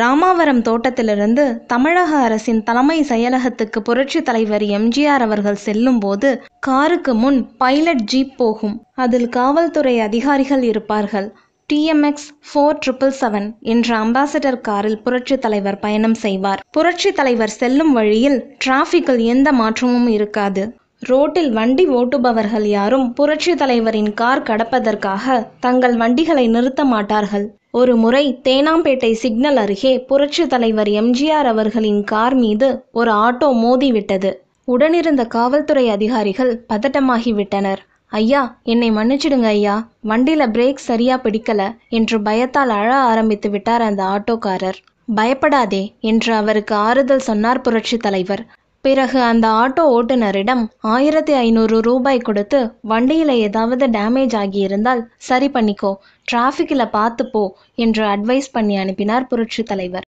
ராமாவரம் தோட்டத்திலிருந்து தமிழக அரசின் தலைமை செயலகத்துக்கு புரட்சி தலைவர் எம்ஜிஆர் அவர்கள் செல்லும் போது காருக்கு முன் பைலட் ஜீப் போகும் அதில் காவல்துறை அதிகாரிகள் இருப்பார்கள் டிஎம்எக்ஸ் ஃபோர் ட்ரிபிள் செவன் என்ற அம்பாசடர் காரில் புரட்சி தலைவர் பயணம் செய்வார் புரட்சி தலைவர் செல்லும் வழியில் டிராஃபிக்கில் எந்த மாற்றமும் இருக்காது ரோட்டில் வண்டி ஓட்டுபவர்கள் யாரும் புரட்சி தலைவரின் கார் கடப்பதற்காக தங்கள் வண்டிகளை நிறுத்த மாட்டார்கள் ஒரு முறை தேனாம்பேட்டை சிக்னல் அருகே புரட்சி தலைவர் எம்ஜிஆர் அவர்களின் கார் மீது ஒரு ஆட்டோ மோதிவிட்டது உடனிருந்த காவல்துறை அதிகாரிகள் பதட்டமாகிவிட்டனர் ஐயா என்னை மன்னிச்சிடுங்க ஐயா வண்டியில பிரேக் சரியா பிடிக்கல என்று பயத்தால் அழ ஆரம்பித்து விட்டார் அந்த ஆட்டோக்காரர் பயப்படாதே என்று அவருக்கு ஆறுதல் சொன்னார் புரட்சி தலைவர் பிறகு அந்த ஆட்டோ ஓட்டுநரிடம் ஆயிரத்தி ஐநூறு ரூபாய் கொடுத்து வண்டியில் ஏதாவது டேமேஜ் ஆகியிருந்தால் சரி பண்ணிக்கோ டிராஃபிக்கில் பார்த்து போ என்று அட்வைஸ் பண்ணி அனுப்பினார் புரட்சி தலைவர்